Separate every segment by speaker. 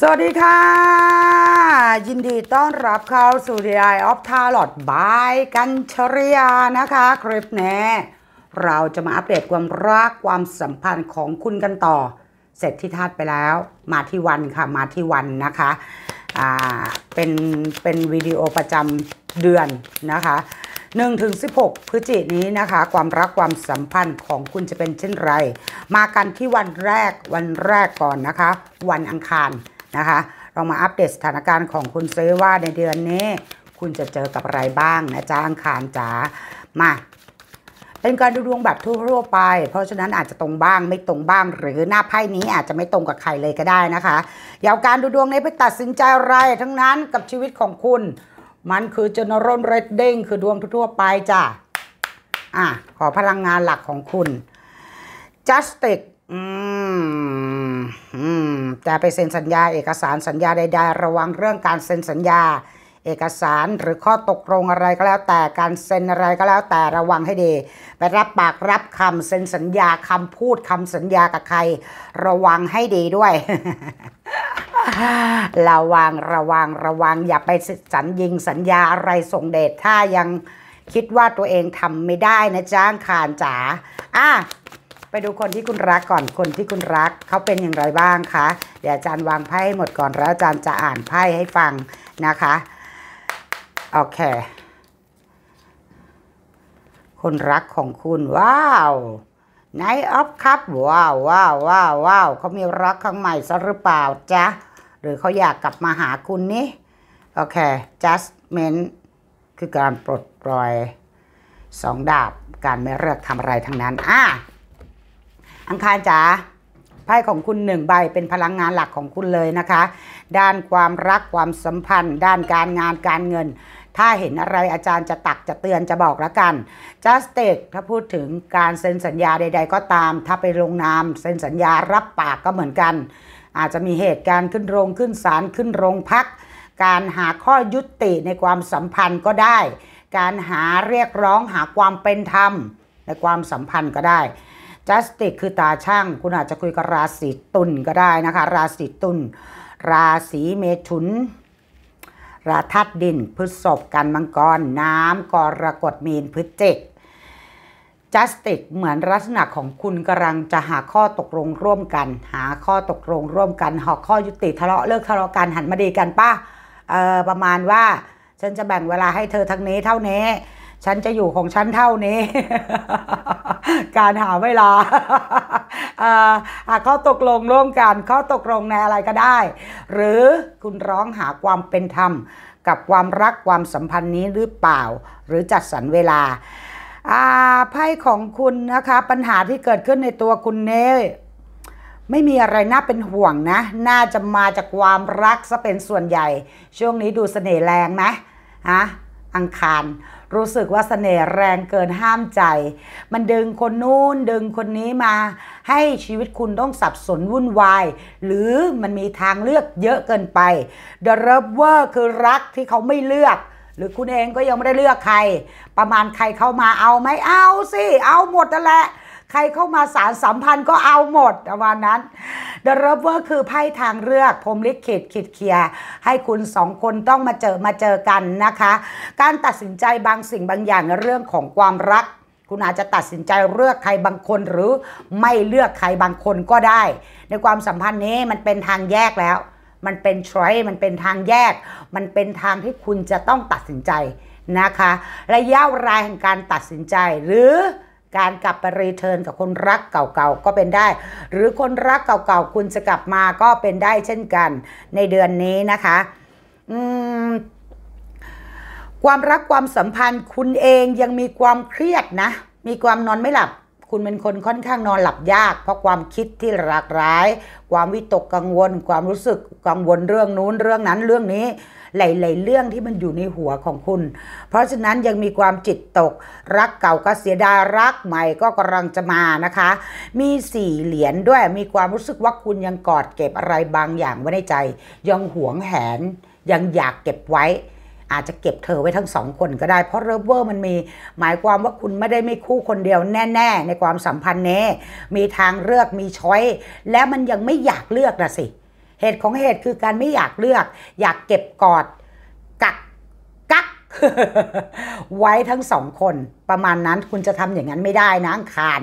Speaker 1: สวัสดีค่ะ ยินดีต้อนรับเข้าสู่ดีไอออฟทาลอดบาย กันชริยานะคะ คลิปนี้เราจะมาอัปเดตความรักความสัมพันธ์ของคุณกันต่อ เสร็จที่ธาตุไปแล้วมาที่วันค่ะมาที่วันนะคะอ่า เป็นเป็นวิดีโอประจำเดือนนะคะ1ถึง16พฤศจิกนี้นะคะ ความรักความสัมพันธ์ของคุณจะเป็นเช่นไร มากันที่วันแรกวันแรกก่อนนะคะ วันอังคารนะคะเรามาอัปเดตสถานการณ์ของคุณเซว่าในเดือนนี้ คุณจะเจอกับอะไรบ้างนะจ้างคานจ๋ามา เป็นการดูดวงแบบทั่วไป เพราะฉะนั้นอาจจะตรงบ้างไม่ตรงบ้าง หรือหน้าไพ่นี้อาจจะไม่ตรงกับใครเลยก็ได้นะคะ อย่าการดูดวง นี้ไปตัดสินใจอะไรทั้งนั้นกับชีวิตของคุณ มันคือเจเนอเรนเรดดิ้งคือดวงทั่วไปจ้ะอ่ะขอพลังงานหลักของคุณ justice อืมจะไปเซ็นสัญญา เอกสาร สัญญาใดๆ ระวังเรื่องการเซ็นสัญญาเอกสารหรือข้อตกลงอะไรก็แล้วแต่การเซ็นอะไรก็แล้วแต่ระวังให้ดี ไปรับปากรับคำเซ็นสัญญาคำพูดคำสัญญากับใครระวังให้ดีด้วย ระวังระวังระวัง อย่าไปสัญญิงสัญญาอะไรส่งเดชถ้ายังคิดว่าตัวเองทำไม่ได้นะจ้างขานจ๋าอ่ะไปดูคนที่คุณรักก่อน คนที่คุณรักเขาเป็นอย่างไรบ้างคะ เดี๋ยวอาจารย์วางไพ่หมดก่อน แล้วอาจารย์จะอ่านไพ่ให้ฟังนะคะ โอเค คนรักของคุณว้าว n i g h อ of Cup ว้าวว้าวว้าวว้าวเขามีรักครั้งใหม่ซะหรือเปล่าจ๊ะ หรือเขาอยากกลับมาหาคุณนี่โอเค Judgment คือการปลดปล่อยสองดาบ การไม่เลือกทำอะไรทั้งนั้นอ่ะอังคารจ๋าไพ่ของคุณหนึ่งใบเป็นพลังงานหลักของคุณเลยนะคะ ด้านความรักความสัมพันธ์ ด้านการงานการเงิน ถ้าเห็นอะไรอาจารย์จะตักจะเตือนจะบอกละกันจัสติกถ้าพูดถึงการเซ็นสัญญาใดๆก็ตาม ถ้าไปลงนาม เซ็นสัญญารับปากก็เหมือนกัน อาจจะมีเหตุการณ์ขึ้นโรงขึ้นศาลขึ้นโรงพัก การหาข้อยุติในความสัมพันธ์ก็ได้ การหาเรียกร้องหาความเป็นธรรม ในความสัมพันธ์ก็ได้ justice คือตาช่าง คุณอาจจะคุยกับราศีตุลก็ได้นะคะ ราศีตุลราศีเมถุน ราทัดดิน พฤษภกันมังกร น้ำกรกฎมีน พฤเจิก justice เหมือนลักษณะของคุณกำลังจะหาข้อตกลงร่วมกัน หาข้อตกลงร่วมกันหาข้อยุติทะเลาะเลิกทะเลาะกัน หันมาดีกันป่ะประมาณว่า ฉันจะแบ่งเวลาให้เธอทั้งนี้เท่านี้ฉันจะอยู่ของฉันเท่านี้ การหาเวลาข้อตกลงร่วมกัน ข้อตกลงในอะไรก็ได้ หรือคุณร้องหาความเป็นธรรม กับความรักความสัมพันธ์นี้หรือเปล่า หรือจัดสรรเวลาไพ่ของคุณนะคะ ปัญหาที่เกิดขึ้นในตัวคุณเน่ไม่มีอะไรน่าเป็นห่วงนะ น่าจะมาจากความรักซะเป็นส่วนใหญ่ ช่วงนี้ดูเสน่ห์แรงนะฮะอังคารรู้สึกว่าสเสน่ห์แรงเกินห้ามใจ มันดึงคนนู้นดึงคนนี้มา ให้ชีวิตคุณต้องสับสนวุ่นวาย หรือมันมีทางเลือกเยอะเกินไป The lover คือรักที่เขาไม่เลือก หรือคุณเองก็ยังไม่ได้เลือกใคร ประมาณใครเข้ามาเอาไหม เอาสิ เอาหมดแล้วแหละใครเข้ามาสารสัมพันธ์ก็เอาหมดประมาณนั้น The r o v e r คือไพ่ทางเลือกพรมลิขิตขิดเคียให้คุณสองคนต้องมาเจอมาเจอกันนะคะ การตัดสินใจบางสิ่งบางอย่างในเรื่องของความรัก คุณอาจจะตัดสินใจเลือกใครบางคนหรือ ไม่เลือกใครบางคนก็ได้ ในความสัมพันธ์นี้มันเป็นทางแยกแล้ว มันเป็นช้อยมันเป็นทางแยก มันเป็นทางที่คุณจะต้องตัดสินใจนะคะระยะเวลาแห่งการตัดสินใจหรือการกลับไปรีเทิร์นกับคนรักเก่าๆก็เป็นได้ หรือคนรักเก่าๆคุณจะกลับมาก็เป็นได้เช่นกัน ในเดือนนี้นะคะ อืมความรักความสัมพันธ์คุณเองยังมีความเครียดนะ มีความนอนไม่หลับคุณเป็นคนค่อนข้างนอนหลับยาก เพราะความคิดที่หลากหลาย ความวิตกกังวล ความรู้สึกกังวลเรื่องนู้นเรื่องนั้นเรื่องนี้หลายๆเรื่องที่มันอยู่ในหัวของคุณ เพราะฉะนั้นยังมีความจิตตกรักเก่าก็เสียดายรักใหม่ก็กำลังจะมานะคะ มีสี่เหรียญด้วย มีความรู้สึกว่าคุณยังกอดเก็บอะไรบางอย่างไว้ในใจ ยังหวงแหน ยังอยากเก็บไว้ อาจจะเก็บเธอไว้ทั้งสองคนก็ได้ เพราะเรเวอร์มันมีหมายความว่าคุณไม่ได้ไม่คู่คนเดียว แน่ ๆ ในความสัมพันธ์นี้มีทางเลือกมีช้อย และมันยังไม่อยากเลือกนะสิเหตุของเหตุคือการไม่อยากเลือกอยากเก็บกอดกักกัก ไว้ทั้งสองคนประมาณนั้นคุณจะทำอย่างนั้นไม่ได้นะัคาน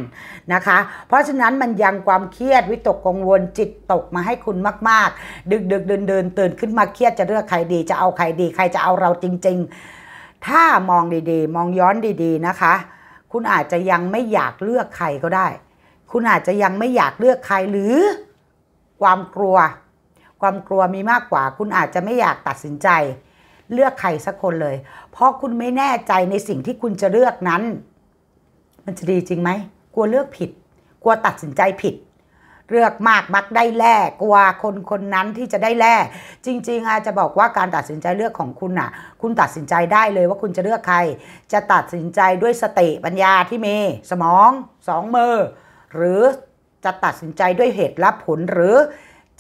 Speaker 1: นะคะ เพราะฉะนั้นมันยังความเครียดวิตกกังวล จิตตกมาให้คุณมากๆ ดึกดึกเดินเดินตื่นขึ้นมาเครียดจะเลือกใครดี จะเอาใครดี ใครจะเอาเราจริงๆ ถ้ามองดีๆ มองย้อนดีๆนะคะ คุณอาจจะยังไม่อยากเลือกใครก็ได้ คุณอาจจะยังไม่อยากเลือกใครหรือความกลัวความกลัวมีมากกว่าคุณอาจจะไม่อยากตัดสินใจ เลือกใครสักคนเลย เพราะคุณไม่แน่ใจในสิ่งที่คุณจะเลือกนั้นมันจะดีจริงไหมกลัวเลือกผิด กลัวตัดสินใจผิด เลือกมากมักได้แล่กลัวคนคนนั้นที่จะได้แล่จริงๆอาจจะบอกว่าการตัดสินใจเลือกของคุณน่ะ คุณตัดสินใจได้เลยว่าคุณจะเลือกใคร จะตัดสินใจด้วยสติปัญญาที่มีสมองสองมือหรือจะตัดสินใจด้วยเหตุและผลหรือ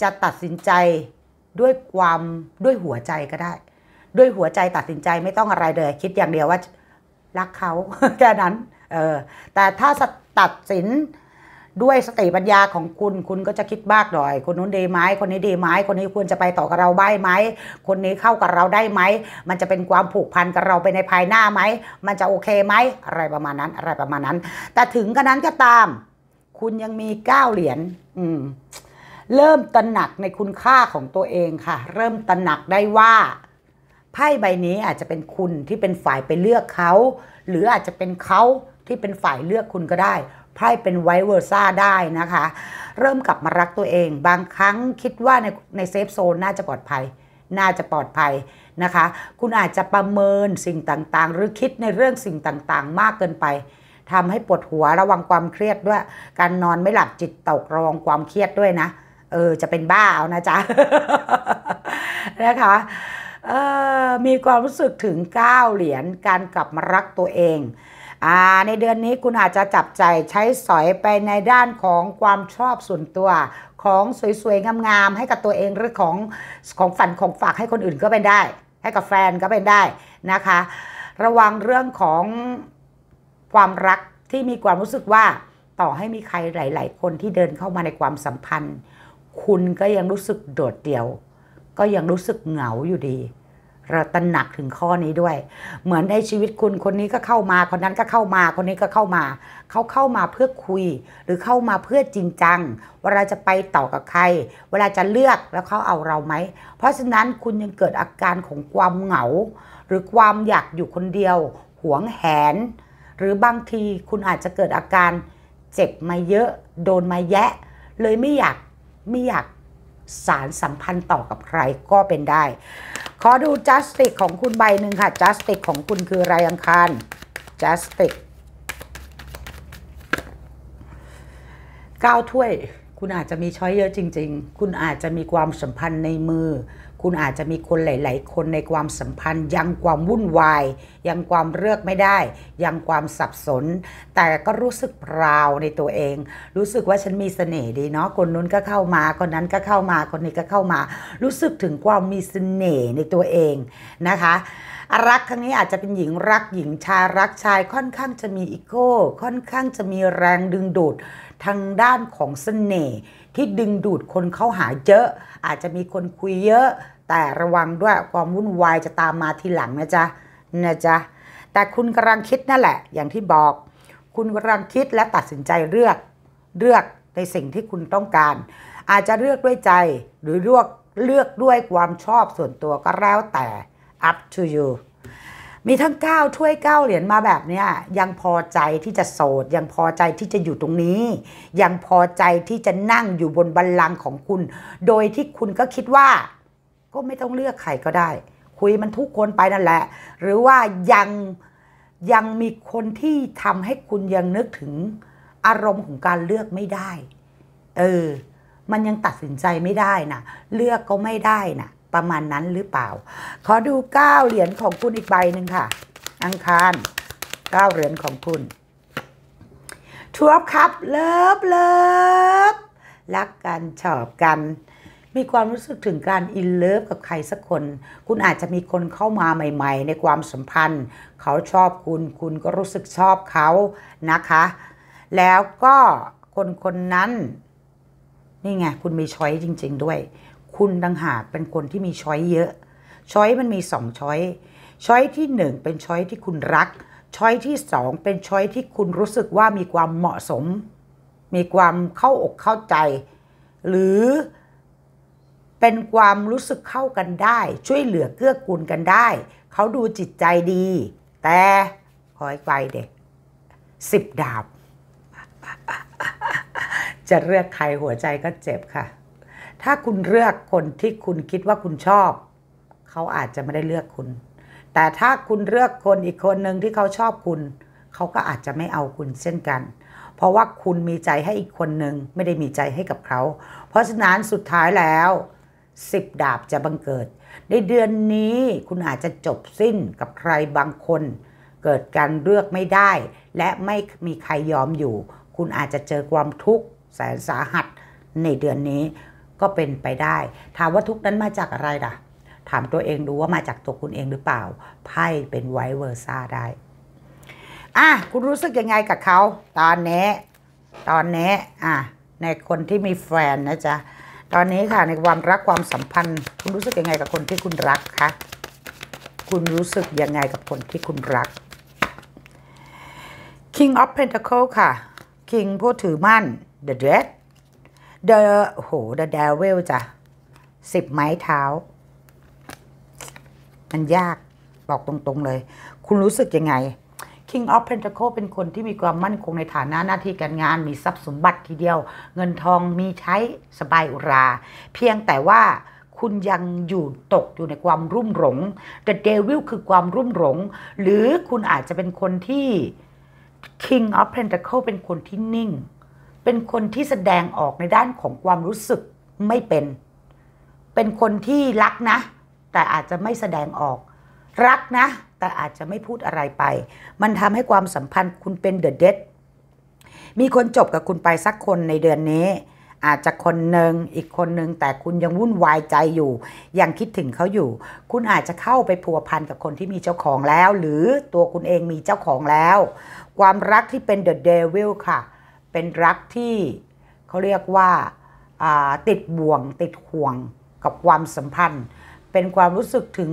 Speaker 1: จะตัดสินใจด้วยความด้วยหัวใจก็ได้ด้วยหัวใจตัดสินใจไม่ต้องอะไรเลยคิดอย่างเดียวว่า รักเขาแค่นั้นเออแต่ถ้าตัดสินด้วยสติปัญญาของคุณคุณก็จะคิดมากหน่อย คนนู้นดีไหมคนนี้ดีไหมคนนี้ควรจะไปต่อกับเราไหมไหมคนนี้เข้ากับเราได้ไหมมันจะเป็นความผูกพันกับเราไปในภายหน้าไหมมันจะโอเคไหมอะไรประมาณนั้น อะไรประมาณนั้น แต่ถึงนาดนั้นก็ตาม คุณยังมีเก้าเหรียญอืมเริ่มตระหนักในคุณค่าของตัวเองค่ะ เริ่มตระหนักได้ว่าไพ่ใบนี้อาจจะเป็นคุณที่เป็นฝ่ายไปเลือกเขา หรืออาจจะเป็นเขาที่เป็นฝ่ายเลือกคุณก็ได้ ไพ่เป็นไวเวอร์ซ่าได้นะคะ เริ่มกลับมารักตัวเอง บางครั้งคิดว่าในในเซฟโซนน่าจะปลอดภัย น่าจะปลอดภัยนะคะ คุณอาจจะประเมินสิ่งต่างๆ หรือคิดในเรื่องสิ่งต่างๆ มากเกินไปทำให้ปวดหัว ระวังความเครียดด้วย การนอนไม่หลับจิตตกระวังความเครียดด้วยนะเออ จะเป็นบ้าเอานะจ๊ะนะคะมีความรู้สึกถึง9เหรียญการกลับมารักตัวเองอ่าในเดือนนี้คุณอาจจะจับใจใช้สอยไปในด้านของความชอบส่วนตัว ของสวยๆงามๆให้กับตัวเองหรือของของฝันของฝากให้คนอื่นก็เป็นได้ ให้กับแฟนก็เป็นได้นะคะ ระวังเรื่องของความรักที่มีความรู้สึกว่าต่อให้มีใครหลายๆคนที่เดินเข้ามาในความสัมพันธ์คุณก็ยังรู้สึกโดดเดี่ยว ก็ยังรู้สึกเหงาอยู่ดี เราตระหนักถึงข้อนี้ด้วย เหมือนในชีวิตคุณคนนี้ก็เข้ามา คนนั้นก็เข้ามา คนนี้ก็เข้ามา เขาเข้ามาเพื่อคุย หรือเข้ามาเพื่อจริงจัง เวลาจะไปต่อกับใคร เวลาจะเลือกแล้วเขาเอาเราไหม เพราะฉะนั้นคุณยังเกิดอาการของความเหงา หรือความอยากอยู่คนเดียว หวงแหน หรือบางทีคุณอาจจะเกิดอาการเจ็บมาเยอะ โดนมาแยะ เลยไม่อยากไม่อยากสารสัมพันธ์ต่อกับใครก็เป็นได้ ขอดู justice ของคุณใบหนึ่งค่ะ justice ของคุณคือรายอังคาร justice เก้าถ้วย คุณอาจจะมีช้อยเยอะจริง ๆ คุณอาจจะมีความสัมพันธ์ในมือคุณอาจจะมีคนหลาย ๆ คนในความสัมพันธ์ยังความวุ่นวายยังความเลือกไม่ได้ ยังความสับสน แต่ก็รู้สึกพราวในตัวเอง รู้สึกว่าฉันมีเสน่ห์ดีเนาะคนนู้นก็เข้ามาคนนั้นก็เข้ามาคนนี้ก็เข้ามา รู้สึกถึงความมีเสน่ห์ในตัวเองนะคะรักครั้งนี้อาจจะเป็นหญิงรักหญิงชายรักชายค่อนข้างจะมีอีโก้ ค่อนข้างจะมีแรงดึงดูดทางด้านของเสน่ห์ที่ดึงดูดคนเข้าหาเยอะอาจจะมีคนคุยเยอะแต่ ระวังด้วยความวุ่นวาย จะตามมาทีหลังนะจ๊ะ นะจ๊ะ แต่คุณกำลังคิดนั่นแหละ อย่างที่บอก คุณกำลังคิดและตัดสินใจเลือก เลือกในสิ่งที่คุณต้องการ อาจจะเลือกด้วยใจ หรือเลือกเลือกด้วยความชอบส่วนตัวก็แล้วแต่ up to you มีทั้ง9ถ้วย9เหรียญมาแบบเนี้ย ยังพอใจที่จะโสด ยังพอใจที่จะอยู่ตรงนี้ ยังพอใจที่จะนั่งอยู่บนบัลลังก์ของคุณ โดยที่คุณก็คิดว่าก็ไม่ต้องเลือกใครก็ได้ คุยมันทุกคนไปนั่นแหละ หรือว่ายังยังมีคนที่ทำให้คุณยังนึกถึง อารมณ์ของการเลือกไม่ได้ เออมันยังตัดสินใจไม่ได้นะเลือกก็ไม่ได้นะ ประมาณนั้นหรือเปล่า ขอดูเก้าเหรียญของคุณอีกใบหนึ่งค่ะ อังคารเก้าเหรียญของคุณทัวร์ครับเลิฟเลิฟรักกันชอบกันมีความรู้สึกถึงการอินเลิฟกับใครสักคน คุณอาจจะมีคนเข้ามาใหม่ๆ ในความสัมพันธ์ เขาชอบคุณ คุณก็รู้สึกชอบเขา นะคะ แล้วก็คนคนนั้น นี่ไง คุณมีช้อยจริงๆด้วย คุณดังหากเป็นคนที่มีช้อยเยอะ ช้อยมันมีสองช้อย ช้อยที่หนึ่งเป็นช้อยที่คุณรัก ช้อยที่สองเป็นช้อยที่คุณรู้สึกว่ามีความเหมาะสม มีความเข้าอกเข้าใจ หรือเป็นความรู้สึกเข้ากันได้ ช่วยเหลือเกื้อกูลกันได้ เขาดูจิตใจดี แต่คอยไปเด็กสิบดาบ จะเลือกใครหัวใจก็เจ็บค่ะ ถ้าคุณเลือกคนที่คุณคิดว่าคุณชอบ เขาอาจจะไม่ได้เลือกคุณ แต่ถ้าคุณเลือกคนอีกคนหนึ่งที่เขาชอบคุณ เขาก็อาจจะไม่เอาคุณเช่นกัน เพราะว่าคุณมีใจให้อีกคนหนึ่งไม่ได้มีใจให้กับเขาเพราะฉะนั้นสุดท้ายแล้วสิบดาบจะบังเกิด ในเดือนนี้คุณอาจจะจบสิ้นกับใครบางคน เกิดการเลือกไม่ได้ และไม่มีใครยอมอยู่ คุณอาจจะเจอความทุกข์แสนสาหัสในเดือนนี้ก็เป็นไปได้ ถามว่าทุกนั้นมาจากอะไรล่ะ ถามตัวเองดูว่ามาจากตัวคุณเองหรือเปล่า ไพ่เป็นไวเวอร์ซ่าได้ อ่ะคุณรู้สึกยังไงกับเขา ตอนนี้ตอนนี้อ่ะในคนที่มีแฟนนะจ๊ะตอนนี้ค่ะ ในความรักความสัมพันธ์คุณรู้สึกยังไงกับคนที่คุณรักคะคุณรู้สึกยังไงกับคนที่คุณรัก King of Pentacle ค่ะ King ผู้ถือมั่น The Dread The โห The Devil จ้ะสิบไม้เท้ามันยากบอกตรง ๆ เลย คุณรู้สึกยังไง King of Pentacle เป็นคนที่มีความมั่นคงในฐานะหน้าที่การงานมีทรัพย์สมบัติทีเดียว เงินทองมีใช้สบายอุรา เพียงแต่ว่าคุณยังอยู่ตกอยู่ในความรุ่มหลง The Devil คือความรุ่มหลงหรือคุณอาจจะเป็นคนที่ King of Pentacle เป็นคนที่นิ่ง เป็นคนที่แสดงออกในด้านของความรู้สึกไม่เป็น เป็นคนที่รักนะ แต่อาจจะไม่แสดงออกรักนะ แต่อาจจะไม่พูดอะไรไป มันทำให้ความสัมพันธ์คุณเป็นเดอะเดดมีคนจบกับคุณไปสักคนในเดือนนี้ อาจจะคนหนึ่งอีกคนหนึ่งแต่คุณยังวุ่นวายใจอยู่ ยังคิดถึงเขาอยู่ คุณอาจจะเข้าไปผัวพันกับคนที่มีเจ้าของแล้ว หรือตัวคุณเองมีเจ้าของแล้ว ความรักที่เป็นเดอะเดวิลค่ะ เป็นรักที่เขาเรียกว่าติดบ่วงติดห่วงกับความสัมพันธ์ เป็นความรู้สึกถึง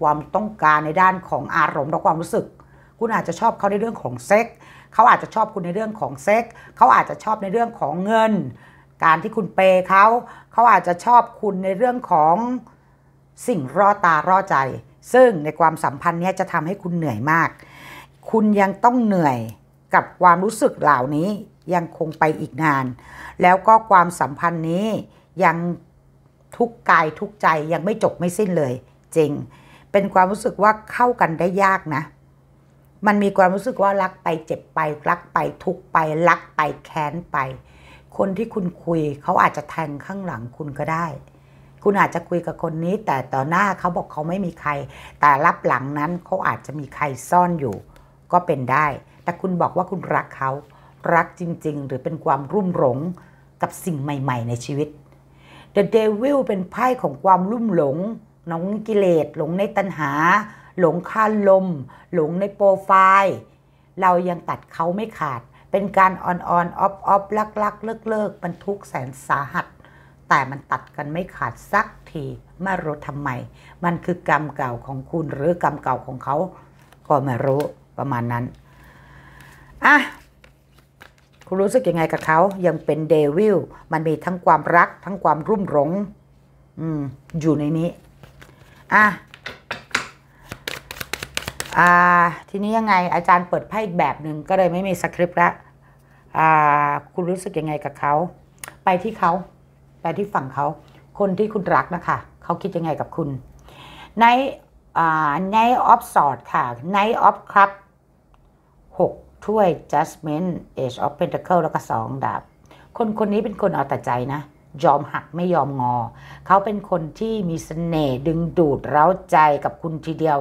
Speaker 1: ความต้องการในด้านของอารมณ์ และความรู้สึก คุณอาจจะชอบเขาในเรื่องของเซ็กเขาอาจจะชอบคุณในเรื่องของเซ็ก เขาอาจจะชอบในเรื่องของเงิน การที่คุณเป์เขา เขาอาจจะชอบคุณในเรื่องของสิ่งรอตาร่อใจ ซึ่งในความสัมพันธ์นี้จะทำให้คุณเหนื่อยมาก คุณยังต้องเหนื่อยกับความรู้สึกเหล่านี้ยังคงไปอีกนาน แล้วก็ความสัมพันธ์นี้ยังทุกกายทุกใจยังไม่จบไม่สิ้นเลย จริงเป็นความรู้สึกว่าเข้ากันได้ยากนะ มันมีความรู้สึกว่ารักไปเจ็บไป รักไปทุกไปรักไปแค้นไป คนที่คุณคุยเขาอาจจะแทงข้างหลังคุณก็ได้ คุณอาจจะคุยกับคนนี้ แต่ต่อหน้าเขาบอกเขาไม่มีใคร แต่รับหลังนั้นเขาอาจจะมีใครซ่อนอยู่ ก็เป็นได้ แต่คุณบอกว่าคุณรักเขารักจริง ๆ หรือเป็นความรุ่มหลงกับสิ่งใหม่ ๆ ในชีวิต The Devil เป็นไพ่ของความรุ่มหลงหลงกิเลสหลงในตัณหา หลงค่าลม หลงในโปรไฟล์เรายังตัดเขาไม่ขาด เป็นการ ออนออนออฟออฟลักลักเลิกเลิกมันทุกแสนสาหัส แต่มันตัดกันไม่ขาดสักทีไม่รู้ทำไมมันคือกรรมเก่าของคุณหรือกรรมเก่าของเขาก็ไม่รู้ประมาณนั้นอ่ะคุณรู้สึกยังไงกับเขายังเป็นเดวิล มันมีทั้งความรัก ทั้งความรุ่มหลงอืมอยู่ในนี้อ่ะอ่า ทีนี้ยังไงอาจารย์เปิดไพ่อีกแบบหนึ่งก็เลยไม่มีสคริปต์ละ อ่า คุณรู้สึกยังไงกับเขา ไปที่เขา ไปที่ฝั่งเขา คนที่คุณรักนะคะ เขาคิดยังไงกับคุณ ในอ่าในออฟสอดค่ะในออฟครับหกถ้วย Judgment Age of Pentacle แล้วก็สองดาบ คนคนนี้เป็นคนเอาแต่ใจนะยอมหักไม่ยอมงอ เขาเป็นคนที่มีสเสน่ห์ดึงดูดเร้าใจกับคุณทีเดียว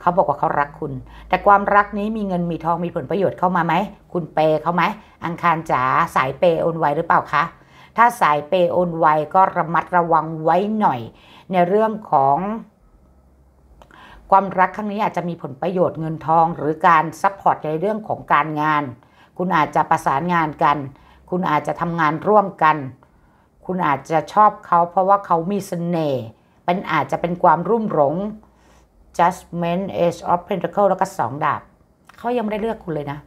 Speaker 1: เขาบอกว่าเขารักคุณ แต่ความรักนี้มีเงินมีทองมีผลประโยชน์เข้ามาไหม คุณเปเขาไหม อังคารจ๋าสายเปยโอนไวหรือเปล่าคะ ถ้าสายเปโอนไวก็ระมัดระวังไว้หน่อย ในเรื่องของ ความรักครั้งนี้อาจจะมีผลประโยชน์เงินทองหรือการซัพพอร์ตในเรื่องของการงาน คุณอาจจะประสานงานกัน คุณอาจจะทำงานร่วมกันคุณอาจจะชอบเขาเพราะว่าเขามีสเสน่ห์เป็นอาจจะเป็นความรุ่มหลง Judgment Age of Pentacle แล้วก็สองดาบเขายังไม่ได้เลือกคุณเลยนะ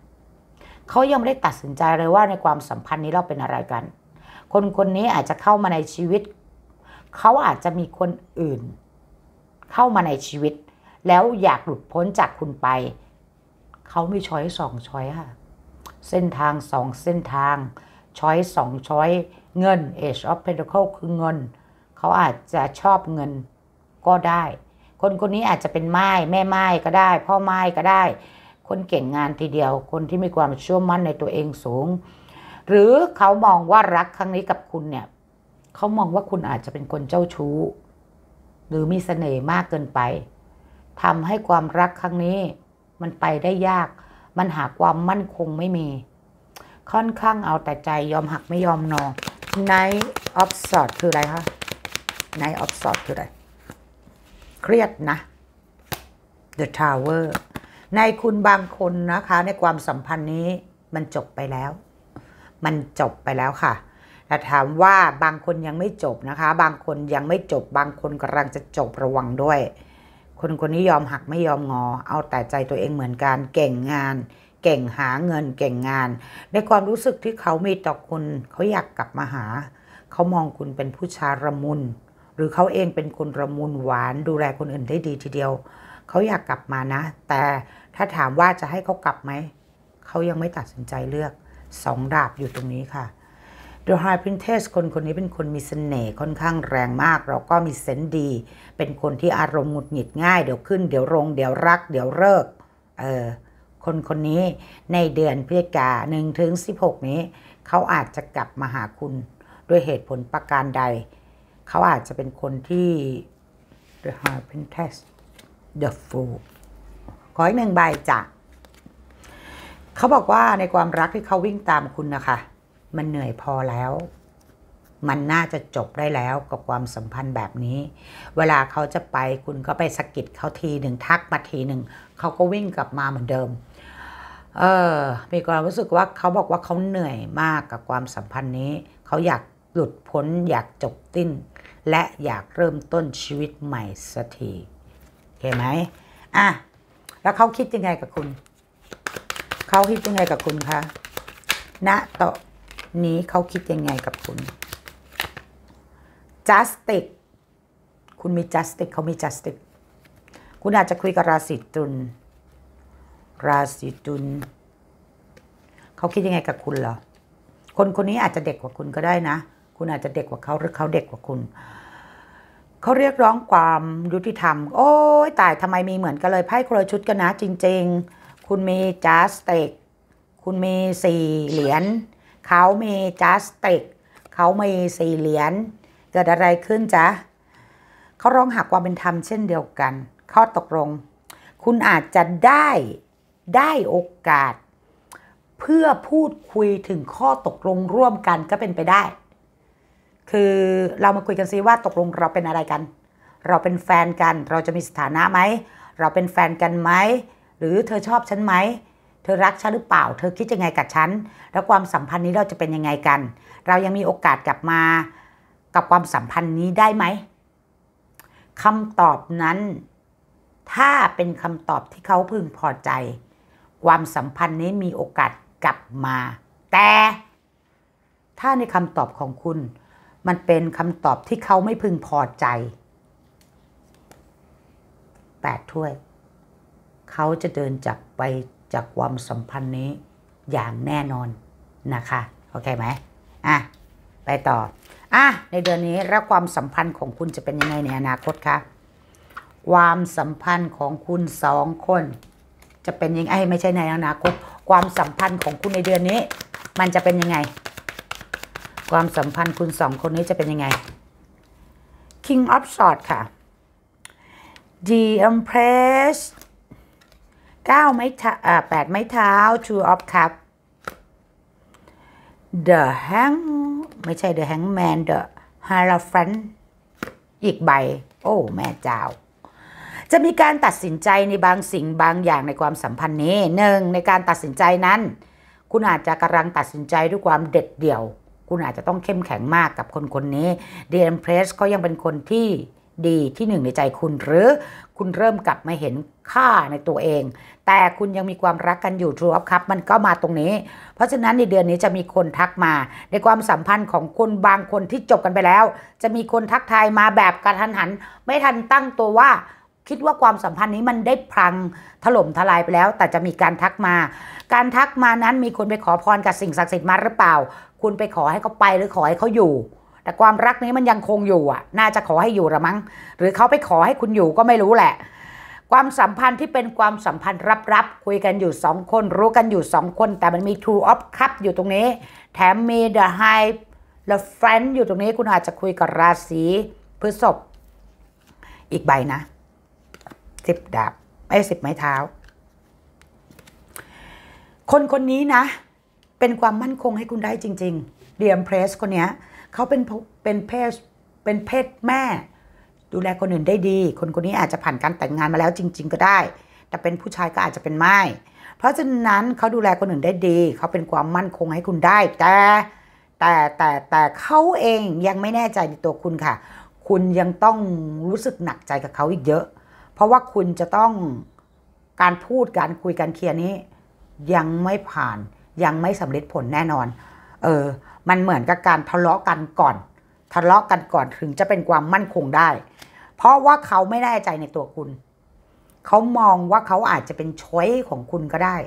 Speaker 1: เขายังไม่ได้ตัดสินใจเลยว่าในความสัมพันธ์นี้เราเป็นอะไรกัน คนคนนี้อาจจะเข้ามาในชีวิต เขาอาจจะมีคนอื่น เข้ามาในชีวิต แล้วอยากหลุดพ้นจากคุณไป เขามีช้อยสองช้อยค่ะ เส้นทางสองเส้นทางช้อยสองช้อยเงิน Age of Pentacle คือเงิน เขาอาจจะชอบเงินก็ได้ คนคนนี้อาจจะเป็นไม้แม่ไม้ก็ได้ พ่อไม้ก็ได้ คนเก่งงานทีเดียว คนที่มีความเชื่อมั่นในตัวเองสูง หรือเขามองว่ารักครั้งนี้กับคุณเนี่ยเขามองว่าคุณอาจจะเป็นคนเจ้าชู้ หรือมีเสน่ห์มากเกินไปทำให้ความรักครั้งนี้มันไปได้ยากมันหาความมั่นคงไม่มี ค่อนข้างเอาแต่ใจยอมหักไม่ยอมนอน Night of Swords คืออะไรคะ Night of Swords คืออะไร เครียดนะ The Tower ในคุณบางคนนะคะในความสัมพันธ์นี้มันจบไปแล้ว มันจบไปแล้วค่ะแต่ถามว่าบางคนยังไม่จบนะคะ บางคนยังไม่จบ บางคนกำลังจะจบระวังด้วย คนคนนี้ยอมหักไม่ยอมงอ เอาแต่ใจตัวเองเหมือนกันเก่งงานเก่งหาเงินเก่งงาน ในความรู้สึกที่เขามีต่อคุณเขาอยากกลับมาหา เขามองคุณเป็นผู้ชายระมุน หรือเขาเองเป็นคนระมุนหวาน ดูแลคนอื่นได้ดีทีเดียว เขาอยากกลับมานะ แต่ถ้าถามว่าจะให้เขากลับไหม เขายังไม่ตัดสินใจเลือกสองดาบอยู่ตรงนี้ค่ะ The High Princess คนคนนี้เป็นคนมีสเสน่ห์ค่อนข้างแรงมาก เราก็มีเซนดี เป็นคนที่อารมณ์หงุดหงิดง่ายเดี๋ยวขึ้นเดี๋ยวลงเดี๋ยวรัก เดี๋ยวเลิก เออคนคนนี้ในเดือนพฤศจิกาหนึ่งถึงสิบหกนี้ เขาอาจจะกลับมาหาคุณด้วยเหตุผลประการใด เขาอาจจะเป็นคนที่ The h a r p e n t e s t The Fool ขออีกหนึ่งใบจ้ะเขาบอกว่าในความรักที่เขาวิ่งตามคุณนะคะ มันเหนื่อยพอแล้ว มันน่าจะจบได้แล้วกับความสัมพันธ์แบบนี้ เวลาเขาจะไปคุณก็ไปสะกิดเขาทีหนึ่ง ทักมาทีหนึ่งเขาก็วิ่งกลับมาเหมือนเดิมเออมีความรู้สึกว่าเขาบอกว่าเขาเหนื่อยมากกับความสัมพันธ์นี้ เขาอยากหลุดพ้นอยากจบติ้น และอยากเริ่มต้นชีวิตใหม่สักทีเข้าไหมอ่ะแล้วเขาคิดยังไงกับคุณ เขาคิดยังไงกับคุณคะณนะตอนนี้เขาคิดยังไงกับคุณ justice คุณมี justice เขามี justice คุณอาจจะคุยกับราศีตุลราศีตุลเขาคิดยังไงกับคุณเหรอ คนคนนี้อาจจะเด็กกว่าคุณก็ได้นะ คุณอาจจะเด็กกว่าเขาหรือเขาเด็กกว่าคุณ เขาเรียกร้องความยุติธรรม โอ้ยตายทำไมมีเหมือนกันเลย ไพ่คนละชุดกันนะจริงๆ คุณมีจัสเต็กคุณมีสี่เหรียญเขามีจัสเต็กเขามีสี่เหรียญ เกิดอะไรขึ้นจ๊ะเขาร้องหาความเป็นธรรมเช่นเดียวกันข้อตกลง คุณอาจจะได้ได้โอกาส เพื่อพูดคุยถึงข้อตกลงร่วมกันก็เป็นไปได้ คือเรามาคุยกันซิว่าตกลงเราเป็นอะไรกัน เราเป็นแฟนกัน เราจะมีสถานะไหม เราเป็นแฟนกันไหม หรือเธอชอบฉันไหม เธอรักฉันหรือเปล่า เธอคิดยังไงกับฉัน แล้วความสัมพันธ์นี้เราจะเป็นยังไงกัน เรายังมีโอกาสกลับมากับความสัมพันธ์นี้ได้ไหมคำตอบนั้น ถ้าเป็นคำตอบที่เขาพึงพอใจความสัมพันธ์นี้มีโอกาสกลับมา แต่ถ้าในคำตอบของคุณ มันเป็นคำตอบที่เขาไม่พึงพอใจแปดถ้วย เขาจะเดินจากไปจากความสัมพันธ์นี้อย่างแน่นอนนะคะโอเคไหมอ่ะไปต่ออ่ะในเดือนนี้แล้วความสัมพันธ์ของคุณจะเป็นยังไงในอนาคตคะความสัมพันธ์ของคุณสองคนจะเป็นยังไงไม่ใช่ในอนาคตความสัมพันธ์ของคุณในเดือนนี้ มันจะเป็นยังไง ความสัมพันธ์คุณสองคนนี้จะเป็นยังไง King of Swords ค่ะ The Empress 9 ไม้เท้าแปดไม้เท้า Two of Cups The Hang ไม่ใช่ The Hangman The Hierophant อีกใบ โอ้แม่เจ้าจะมีการตัดสินใจในบางสิ่งบางอย่างในความสัมพันธ์นี้หนึ่งในการตัดสินใจนั้น คุณอาจจะกำลังตัดสินใจด้วยความเด็ดเดี่ยว คุณอาจจะต้องเข้มแข็งมากกับคนคนนี้ เดียนเพรสก็ยังเป็นคนที่ดีที่หนึ่งในใจคุณ หรือ คุณเริ่มกลับมาเห็นค่าในตัวเอง แต่คุณยังมีความรักกันอยู่ทรูอัพครับ มันก็มาตรงนี้ เพราะฉะนั้นในเดือนนี้จะมีคนทักมา ในความสัมพันธ์ของคนบางคนที่จบกันไปแล้ว จะมีคนทักทายมาแบบกระทันหัน ไม่ทันตั้งตัวว่าคิดว่าความสัมพันธ์นี้มันได้พังถล่มทลายไปแล้ว แต่จะมีการทักมา การทักมานั้นมีคนไปขอพรกับสิ่งศักดิ์สิทธิ์มาหรือเปล่า คุณไปขอให้เขาไปหรือขอให้เขาอยู่ แต่ความรักนี้มันยังคงอยู่อ่ะ น่าจะขอให้อยู่ละมั้งหรือเขาไปขอให้คุณอยู่ก็ไม่รู้แหละ ความสัมพันธ์ที่เป็นความสัมพันธ์รับ ๆ คุยกันอยู่สองคน รู้กันอยู่สองคน แต่มันมี t w o of Cup อยู่ตรงนี้แถมมี The High และ Friend อยู่ตรงนี้คุณอาจจะคุยกับราศีพฤษภอีกใบนะสิบดาบไอ้สิบไม้เท้า คนคนนี้นะ เป็นความมั่นคงให้คุณได้จริง ๆเดียมเพรสคนนี้เขาเป็นเป็นเพศเป็นเพศแม่ ดูแลคนอื่นได้ดี คนคนนี้อาจจะผ่านการแต่งงานมาแล้วจริง ๆ ก็ได้ แต่เป็นผู้ชายก็อาจจะเป็นไม่ เพราะฉะนั้นเขาดูแลคนอื่นได้ดี เขาเป็นความมั่นคงให้คุณได้ แต่ แต่แต่แต่เขาเองยังไม่แน่ใจในตัวคุณค่ะ คุณยังต้องรู้สึกหนักใจกับเขาอีกเยอะเพราะว่าคุณจะต้องการพูดการคุยการเคลียร์นี้ ยังไม่ผ่านยังไม่สำเร็จผลแน่นอนเออมันเหมือนกับการทะเลาะกันก่อน ทะเลาะกันก่อนถึงจะเป็นความมั่นคงได้ เพราะว่าเขาไม่แน่ใจในตัวคุณ เขามองว่าเขาอาจจะเป็นช้อยของคุณก็ได้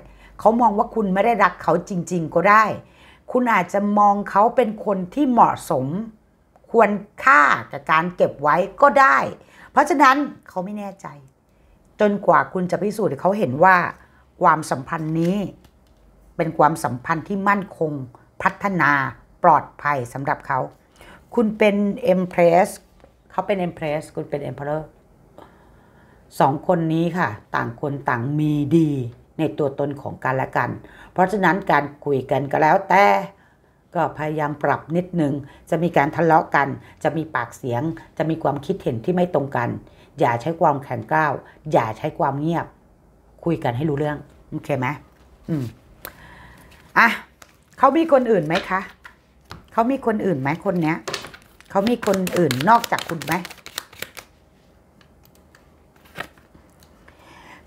Speaker 1: เขามองว่าคุณไม่ได้รักเขาจริงๆก็ได้ คุณอาจจะมองเขาเป็นคนที่เหมาะสมควรค่ากับการเก็บไว้ก็ได้เพราะฉะนั้นเขาไม่แน่ใจ จนกว่าคุณจะพิสูจน์เขาเห็นว่า ความสัมพันธ์นี้ เป็นความสัมพันธ์ที่มั่นคงพัฒนาปลอดภัยสำหรับเขาคุณเป็นเอ็มเพรสเขาเป็นเอ็มเพรสคุณเป็นเอ็มเพลอร์สองคนนี้ค่ะ ต่างคนต่างมีดี ในตัวตนของกันและกัน เพราะฉะนั้นการคุยกันก็แล้วแต่ก็พยายามปรับนิดนึง จะมีการทะเลาะกัน จะมีปากเสียง จะมีความคิดเห็นที่ไม่ตรงกัน อย่าใช้ความแข็งก้าว อย่าใช้ความเงียบ คุยกันให้รู้เรื่อง โอเคไหมอืม อ่ะ เขามีคนอื่นไหมคะ เขามีคนอื่นไหม คนเนี้ยเขามีคนอื่นนอกจากคุณไหม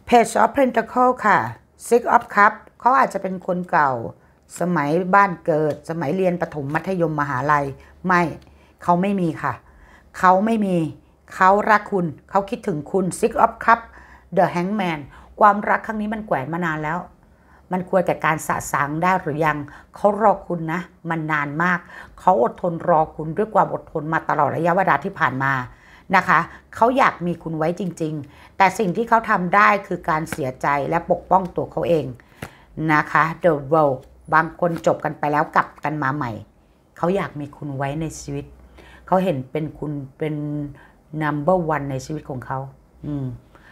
Speaker 1: พ a g e of Pentacle ค่ะ Six of Cup เขาอาจจะเป็นคนเก่าสมัยบ้านเกิดสมัยเรียนประถมมัธยมมหาลัย ไม่เขาไม่มีค่ะ เขาไม่มี เขารักคุณ เขาคิดถึงคุณ Six of Cup The Hangman ความรักครั้งนี้มันแกว่งมานานแล้ว มันควรแก่การสะสางได้หรือยัง เขารอคุณนะ มันนานมาก เขาอดทนรอคุณด้วยความอดทนมาตลอดระยะเวลาที่ผ่านมานะคะ เขาอยากมีคุณไว้จริง ๆ แต่สิ่งที่เขาทำได้คือการเสียใจและปกป้องตัวเขาเองนะคะ The World บางคนจบกันไปแล้วกลับกันมาใหม่ เขาอยากมีคุณไว้ในชีวิตเขาเห็นเป็นคุณเป็นนัมเบอร์วันในชีวิตของเขาอืม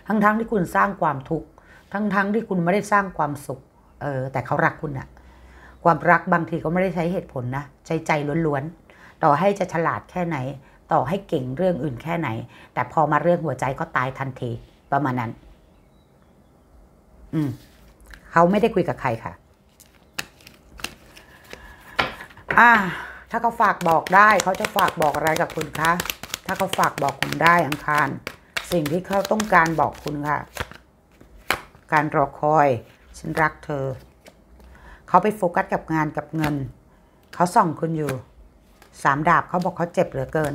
Speaker 1: ทั้งๆทที่คุณสร้างความทุกข์ทั้งๆทที่คุณไม่ได้สร้างความสุข เออ แต่เขารักคุณอะความรักบางทีก็ไม่ได้ใช้เหตุผลนะใช้ใจล้วนๆ ต่อให้จะฉลาดแค่ไหน ต่อให้เก่งเรื่องอื่นแค่ไหน แต่พอมาเรื่องหัวใจก็ตายทันทีประมาณนั้น อืมเขาไม่ได้คุยกับใครค่ะอ่ถ้าเขาฝากบอกได้เขาจะฝากบอกอะไรกับคุณคะถ้าเขาฝากบอกคุณได้อังคาร สิ่งที่เขาต้องการบอกคุณค่ะ การรอคอยฉันรักเธอเขาไปโฟกัสกับงานกับเงินเขาส่องคุณอยู่สามดาบเขาบอกเขาเจ็บเหลือเกิน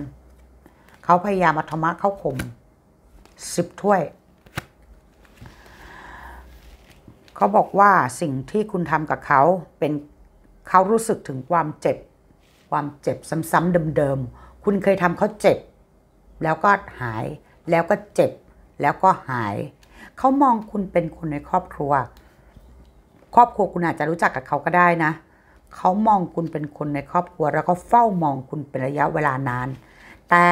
Speaker 1: เขาพยายามอัธมะเข้าข่มสิบถ้วยเขาบอกว่าสิ่งที่คุณทำกับเขาเป็นเขารู้สึกถึงความเจ็บ ความเจ็บซ้ำๆเดิมๆคุณเคยทำเขาเจ็บ แล้วก็หายแล้วก็เจ็บแล้วก็หาย เขามองคุณเป็นคนในครอบครัว ครอบครัวคุณอาจจะรู้จักกับเขาก็ได้นะ เขามองคุณเป็นคนในครอบครัวแล้วก็เฝ้ามองคุณเป็นระยะเวลานาน แต่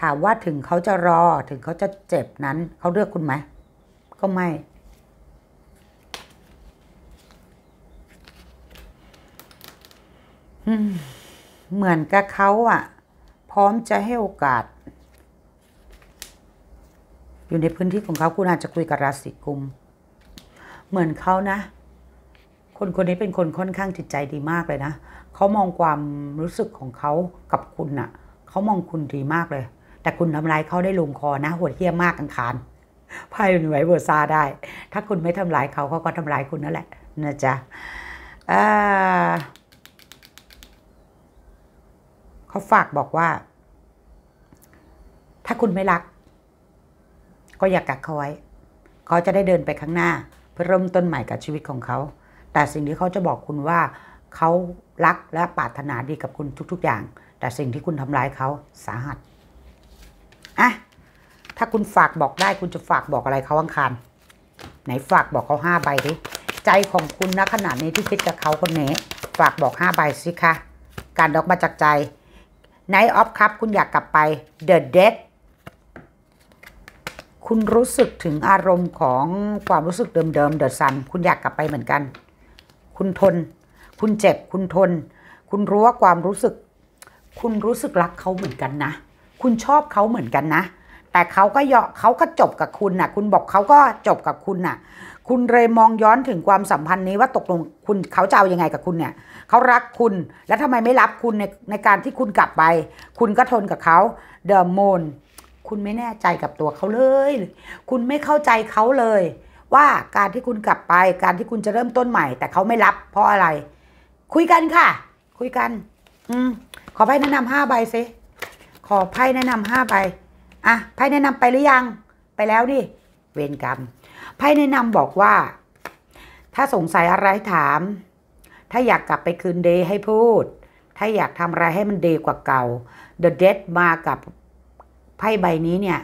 Speaker 1: ถามว่าถึงเขาจะรอถึงเขาจะเจ็บนั้นเขาเลือกคุณไหมก็ไม่เหมือนกับเขาอะพร้อมจะให้โอกาส อยู่ในพื้นที่ของเขาคุณ อาจจะ คุย กับราศีกุม เหมือนเขานะ คนคนนี้ เป็นคนค่อนข้างจิตใจดีมากเลย นะเขามองความรู้สึกของเขากับคุณอะเขามองคุณดีมากเลย แต่คุณทำลายเขาได้ลงคอนะโหดเหี้ยมมากกังขานไพ่หน่วยเบอร์ซาได้ ถ้าคุณไม่ทำลายเขาเขาก็ทำลายคุณนั่นแหละนะจ๊ะอ่าเขาฝากบอกว่า ถ้าคุณไม่รัก ก็อย่ากักเขาไว้เขาจะได้เดินไปข้างหน้าเพื่อเริ่มต้นใหม่กับชีวิตของเขา แต่สิ่งที่เขาจะบอกคุณว่า เขารักและปรารถนาดีกับคุณทุก ๆ อย่าง แต่สิ่งที่คุณทำร้ายเขาสาหัสอ่ะถ้าคุณฝากบอกได้คุณจะฝากบอกอะไรเขาอังคารไหนฝากบอกเขาห้าใบดิใจของคุณนะขณะนี้ที่คิดกับเขาคนนี้ฝากบอกห้าใบสิคะการดอกมาจากใจไนท์ออ f ครับคุณอยากกลับไป The Dead คุณรู้สึกถึงอารมณ์ของความรู้สึกเดิมๆ The Sun คุณอยากกลับไปเหมือนกัน คุณทน คุณเจ็บ คุณทน คุณรู้ว่าความรู้สึก คุณรู้สึกรักเขาเหมือนกันนะ คุณชอบเขาเหมือนกันนะ แต่เขาก็เยาะเขาก็จบกับคุณนะ่ะ คุณบอกเขาก็จบกับคุณนะ่ะคุณเรมองย้อนถึงความสัมพันธ์นี้ว่าตกลงคุณเขาจะเอาอยัางไง กับคุณเนี่ย เขารักคุณแล้วทำไมไม่รับคุณในในการที่คุณกลับไป คุณก็ทนกับเขาเดอะมอนคุณไม่แน่ใจกับตัวเขาเลย คุณไม่เข้าใจเขาเลย ว่าการที่คุณกลับไป การที่คุณจะเริ่มต้นใหม่แต่เขาไม่รับเพราะอะไร คุยกันค่ะ คุยกัน อืมขอไพ่แนะนำห้าใบซิขอไพ่แนะนำห้าใบอ่ะไพ่แนะนำไปหรือยัง ไปแล้วดิเวรกรรมไพ่แนะนำบอกว่าถ้าสงสัยอะไรถาม ถ้าอยากกลับไปคืนเดย์ให้พูด ถ้าอยากทำอะไรให้มันเดย์กว่าเก่า The Dead มากับไพ่ใบนี้เนี่ย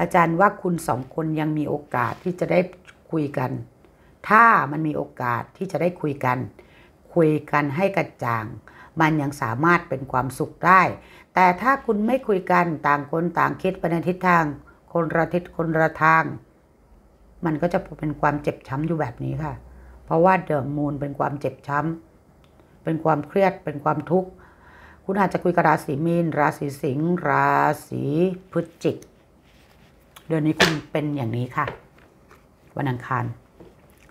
Speaker 1: อาจารย์ว่าคุณสองคนยังมีโอกาสที่จะได้คุยกัน ถ้ามันมีโอกาสที่จะได้คุยกัน คุยกันให้กระจ่าง มันยังสามารถเป็นความสุขได้ แต่ถ้าคุณไม่คุยกันต่างคนต่างคิดไปในทิศทาง คนละทิศคนละทางมันก็จะเป็นความเจ็บช้ำอยู่แบบนี้ค่ะ เพราะว่าเดิมมูลเป็นความเจ็บช้ำ เป็นความเครียด เป็นความทุกข์ คุณอาจจะคุยกับราศีมีน ราศีสิงห์ ราศีพฤศจิก เดือนนี้คุณเป็นอย่างนี้ค่ะ วันอังคาร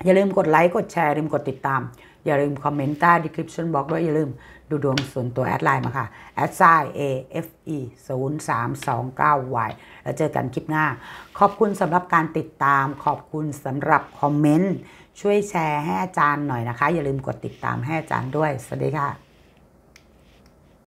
Speaker 1: อย่าลืมกดไลค์ กดแชร์ลืมกดติดตามอย่าลืมคอมเมนต์ใต้ดีคริปชั่นบล็อกด้วยอย่าลืมดูดวงส่วนตัวแอดไลน์มาค่ะแอดไซน์ A F E 0 3 2 9 Y แล้วเจอกันคลิปหน้า ขอบคุณสำหรับการติดตามขอบคุณสำหรับคอมเมนต์ ช่วยแชร์ให้อาจารย์หน่อยนะคะ อย่าลืมกดติดตามให้อาจารย์ด้วย สวัสดีค่ะ